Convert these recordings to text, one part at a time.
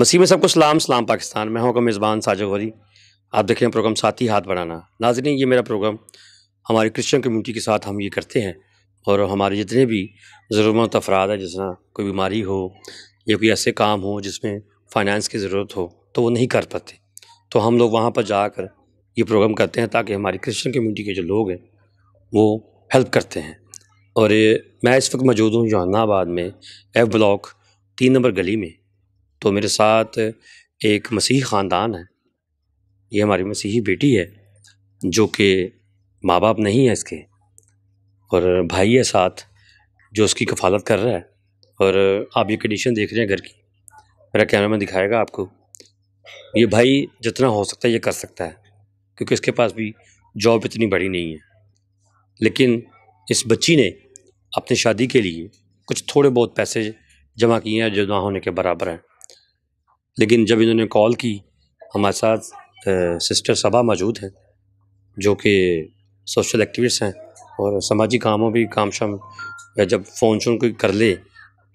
मसीह में सबको सलाम सलाम पाकिस्तान मैं हूँ का मेज़बान साजा गौरी आप देख रहे हैं प्रोग्राम साथी हाथ बढ़ाना नाजरीन ये मेरा प्रोग्राम हमारी क्रिश्चियन कम्यूनिटी के साथ हम ये करते हैं और हमारे जितने भी जरूरत अफराद हैं जैसा कोई बीमारी हो या कोई ऐसे काम हो जिसमें फ़ाइनेंस की ज़रूरत हो तो वो नहीं कर पाते तो हम लोग वहाँ पर जाकर ये प्रोग्राम करते हैं ताकि हमारी क्रिश्चियन कम्यूनिटी के जो लोग हैं वो हेल्प करते हैं और मैं इस वक्त मौजूद हूँ जहानाबाद में एफ ब्लॉक तीन नंबर गली में तो मेरे साथ एक मसीही ख़ानदान है ये हमारी मसीही बेटी है जो कि माँ बाप नहीं है इसके और भाई है साथ जो उसकी कफालत कर रहा है और आप ये कंडीशन देख रहे हैं घर की मेरा कैमरा में दिखाएगा आपको ये भाई जितना हो सकता है ये कर सकता है क्योंकि इसके पास भी जॉब इतनी बड़ी नहीं है लेकिन इस बच्ची ने अपनी शादी के लिए कुछ थोड़े बहुत पैसे जमा किए हैं जो ना होने के बराबर हैं लेकिन जब इन्होंने कॉल की हमारे साथ सिस्टर सभा मौजूद हैं जो कि सोशल एक्टिविस्ट हैं और समाजी कामों भी काम शाम जब फ़ोन शोन कोई कर ले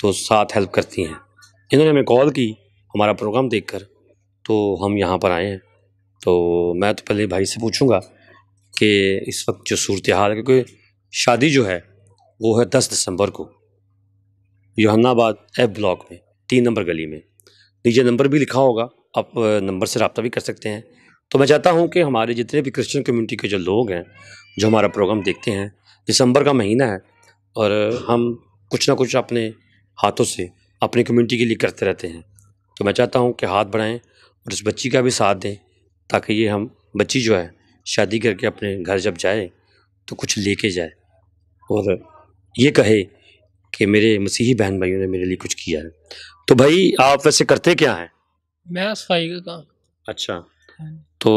तो साथ हेल्प करती हैं इन्होंने हमें कॉल की हमारा प्रोग्राम देखकर तो हम यहाँ पर आए हैं तो मैं तो पहले भाई से पूछूँगा कि इस वक्त जो सूरत हाल है क्योंकि शादी जो है वो है दस दिसंबर को यहन्नाबाद एफ ब्लॉक में तीन नंबर गली में डीजे नंबर भी लिखा होगा आप नंबर से रबता भी कर सकते हैं तो मैं चाहता हूँ कि हमारे जितने भी क्रिश्चियन कम्युनिटी के जो लोग हैं जो हमारा प्रोग्राम देखते हैं दिसंबर का महीना है और हम कुछ ना कुछ अपने हाथों से अपनी कम्युनिटी के लिए करते रहते हैं तो मैं चाहता हूँ कि हाथ बढ़ाएँ और इस बच्ची का भी साथ दें ताकि ये हम बच्ची जो है शादी करके अपने घर जब जाए तो कुछ लेके जाए और ये कहे कि मेरे मसीही बहन भाइयों ने मेरे लिए कुछ किया है तो भाई आप वैसे करते क्या हैं मैं सफाई का काम अच्छा हाँ। तो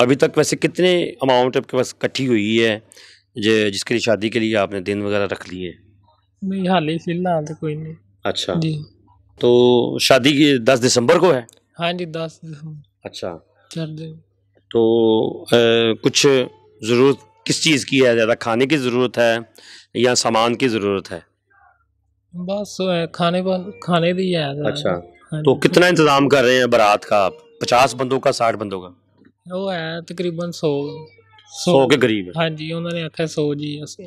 अभी तक वैसे कितने अमाउंट आपके पास इकट्ठी हुई है जिसके लिए शादी के लिए आपने दिन वगैरह रख लिए नहीं हाल ही फिलहाल तो कोई नहीं अच्छा जी तो शादी की दस दिसंबर को है हाँ जी दस दिसंबर अच्छा चल दिन तो ए, कुछ ज़रूरत किस चीज़ की है ज़्यादा खाने की ज़रूरत है या सामान की ज़रूरत है बस खाने खाने दी है अच्छा हाँ तो कितना इंतज़ाम कर रहे हैं बारात का आप पचास बंदों का साठ बंदों का वो है तकरीबन सौ सौ के करीब हाँ जी उन्होंने आखिर सौ जी ऐसे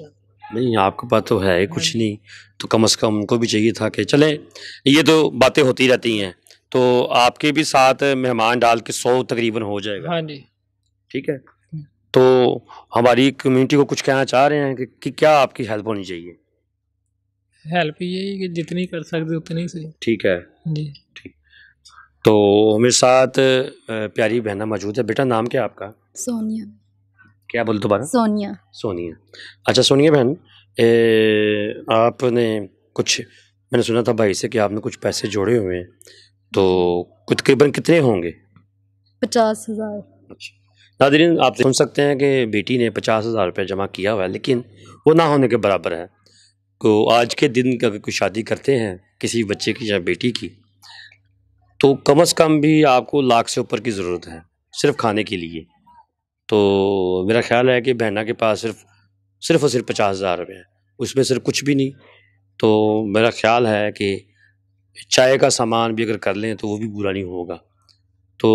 नहीं आपके पास तो है हाँ कुछ नहीं तो कम से कम उनको भी चाहिए था कि चले ये तो बातें होती रहती हैं तो आपके भी साथ मेहमान डाल के सौ तकरीबन हो जाएगा हाँ जी ठीक है तो हमारी कम्युनिटी को कुछ कहना चाह रहे हैं कि, कि क्या आपकी हेल्प होनी चाहिए हेल्प यही कि जितनी कर सकते उतनी से ठीक है जी ठीक तो मेरे साथ प्यारी बहना मौजूद है बेटा नाम क्या आपका सोनिया क्या बोल दोबारा सोनिया सोनिया अच्छा सोनिया बहन आपने कुछ मैंने सुना था भाई से कि आपने कुछ पैसे जोड़े हुए हैं तो तकरीबन कितने होंगे पचास हज़ार अच्छा नादरीन आप सुन सकते हैं कि बेटी ने पचास हज़ार रुपये जमा किया हुआ है लेकिन वो ना होने के बराबर है तो आज के दिन अगर कोई शादी करते हैं किसी बच्चे की या बेटी की तो कम अज़ कम भी आपको लाख से ऊपर की ज़रूरत है सिर्फ खाने के लिए तो मेरा ख्याल है कि बहना के पास सिर्फ सिर्फ और सिर्फ पचास हज़ार रुपये हैं उसमें सिर्फ कुछ भी नहीं तो मेरा ख्याल है कि चाय का सामान भी अगर कर लें तो वो भी बुरा नहीं होगा तो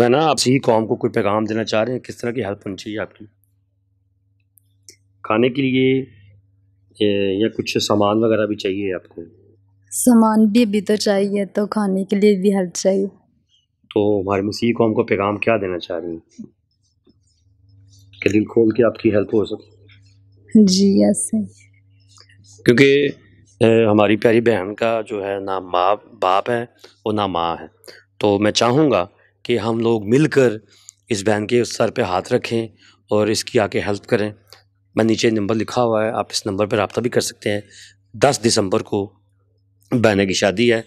बहना आप ही कौम को कोई पैगाम देना चाह रहे हैं किस तरह की हेल्प होनी चाहिए आपकी खाने के लिए या कुछ सामान वगैरह भी चाहिए आपको सामान भी अभी तो चाहिए तो खाने के लिए भी हेल्प चाहिए तो हमारे मसीह कौम को पैगाम क्या देना चाह रही है दिल खोल के आपकी हेल्प हो सके जी ऐसे क्योंकि हमारी प्यारी बहन का जो है ना माँ बाप है और ना माँ है तो मैं चाहूँगा कि हम लोग मिलकर इस बहन के सर पे हाथ रखें और इसकी आके हेल्प करें मैं नीचे नंबर लिखा हुआ है आप इस नंबर पर रबता भी कर सकते हैं दस दिसंबर को बहन की शादी है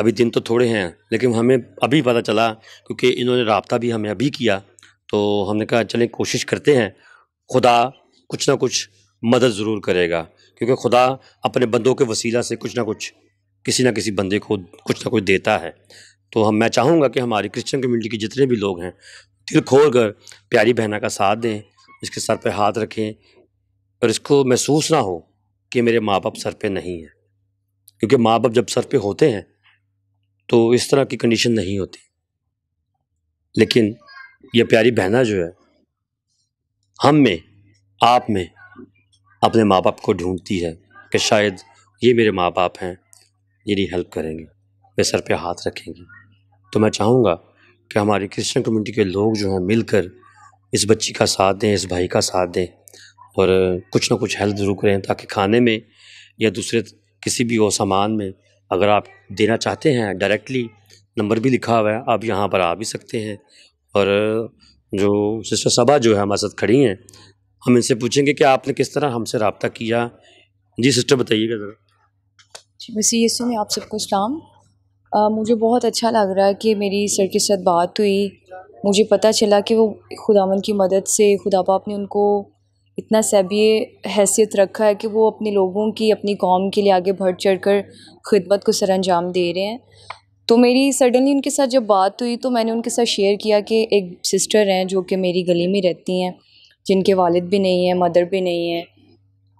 अभी दिन तो थोड़े हैं लेकिन हमें अभी पता चला क्योंकि इन्होंने रबता भी हमें अभी किया तो हमने कहा चलें कोशिश करते हैं खुदा कुछ ना कुछ मदद ज़रूर करेगा क्योंकि खुदा अपने बंदों के वसीला से कुछ ना कुछ किसी ना किसी बंदे को कुछ ना कुछ देता है तो हम मैं चाहूँगा कि हमारी क्रिश्चियन कम्युनिटी के जितने भी लोग हैं दिल खोल कर प्यारी बहना का साथ दें इसके सर पर हाथ रखें और इसको महसूस ना हो कि मेरे माँ बाप सर पर नहीं है क्योंकि माँ बाप जब सर पर होते हैं तो इस तरह की कंडीशन नहीं होती लेकिन यह प्यारी बहना जो है हम में आप में अपने माँ बाप को ढूंढती है कि शायद ये मेरे माँ बाप हैं ये नहीं हेल्प करेंगे वे सर पे हाथ रखेंगी तो मैं चाहूँगा कि हमारी क्रिश्चन कम्युनिटी के लोग जो हैं मिलकर इस बच्ची का साथ दें इस भाई का साथ दें और कुछ ना कुछ हेल्प ज़रूर करें ताकि खाने में या दूसरे किसी भी और सामान में अगर आप देना चाहते हैं डायरेक्टली नंबर भी लिखा हुआ है आप यहाँ पर आ भी सकते हैं और जो सिस्टर सभा जो है हमारे साथ खड़ी हैं हम इनसे पूछेंगे कि आपने किस तरह हमसे रबता किया जी सिस्टर बताइएगा ज़रा जी बस यीशु में आप सबको इस्लाम मुझे बहुत अच्छा लग रहा है कि मेरी सर के साथ बात हुई मुझे पता चला कि वो खुदावन की मदद से खुदा पाप ने उनको इतना सैबी हैसियत रखा है कि वो अपने लोगों की अपनी कौम के लिए आगे बढ़ चढ़ कर खिदमत को सर अंजाम दे रहे हैं तो मेरी सडनली उनके साथ जब बात हुई तो मैंने उनके साथ शेयर किया कि एक सिस्टर हैं जो कि मेरी गली में रहती हैं जिनके वालिद भी नहीं हैं मदर भी नहीं हैं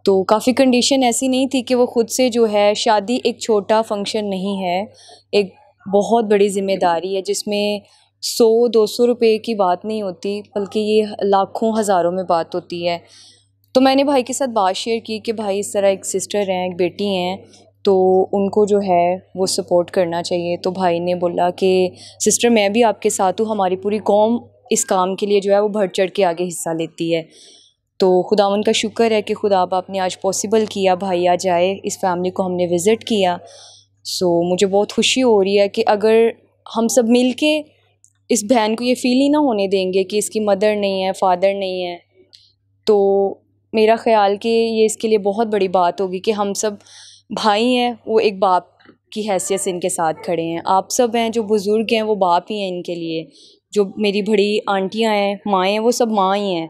तो काफ़ी कंडीशन ऐसी नहीं थी कि वो ख़ुद से जो है शादी एक छोटा फंक्शन नहीं है एक बहुत बड़ी ज़िम्मेदारी है जिसमें सौ दो सौ रुपये की बात नहीं होती बल्कि ये लाखों हज़ारों में बात होती है तो मैंने भाई के साथ बात शेयर की कि भाई इस तरह एक सिस्टर हैं एक बेटी हैं तो उनको जो है वो सपोर्ट करना चाहिए तो भाई ने बोला कि सिस्टर मैं भी आपके साथ हूँ हमारी पूरी कौम इस काम के लिए जो है वो बढ़ चढ़ के आगे हिस्सा लेती है तो खुदावन का शुक्र है कि खुदा आपने आज पॉसिबल किया भाई आ जाए इस फैमिली को हमने विज़िट किया सो so, मुझे बहुत खुशी हो रही है कि अगर हम सब मिल के इस बहन को ये फील ही ना होने देंगे कि इसकी मदर नहीं है फादर नहीं है तो मेरा ख्याल कि ये इसके लिए बहुत बड़ी बात होगी कि हम सब भाई हैं वो एक बाप की हैसियत से इनके साथ खड़े हैं आप सब हैं जो बुज़ुर्ग हैं वो बाप ही हैं इनके लिए जो मेरी बड़ी आंटियाँ हैं माएँ हैं वो सब माँ ही हैं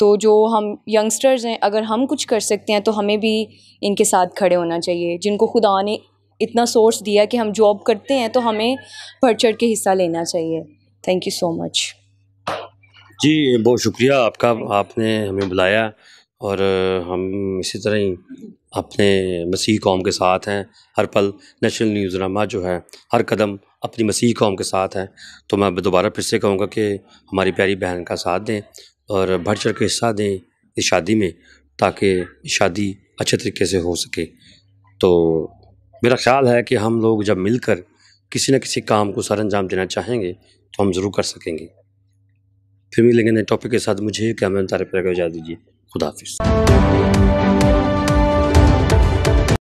तो जो हम यंगस्टर्स हैं अगर हम कुछ कर सकते हैं तो हमें भी इनके साथ खड़े होना चाहिए जिनको खुदा ने इतना सोर्स दिया कि हम जॉब करते हैं तो हमें बढ़ चढ़ के हिस्सा लेना चाहिए थैंक यू सो मच जी बहुत शुक्रिया आपका आपने हमें बुलाया और हम इसी तरह ही अपने मसीह कौम के साथ हैं हर पल नेशनल न्यूज़ नामा जो है हर कदम अपनी मसीह कौम के साथ हैं तो मैं दोबारा फिर से कहूँगा कि हमारी प्यारी बहन का साथ दें और बढ़ चढ़ के हिस्सा दें इस शादी में ताकि शादी अच्छे तरीके से हो सके तो मेरा ख्याल है कि हम लोग जब मिलकर किसी न किसी काम को सर अंजाम देना चाहेंगे तो हम ज़रूर कर सकेंगे फिर मिलेंगे नए टॉपिक के साथ मुझे कैमरा तारे पर इजाज़ दीजिए खुदाफि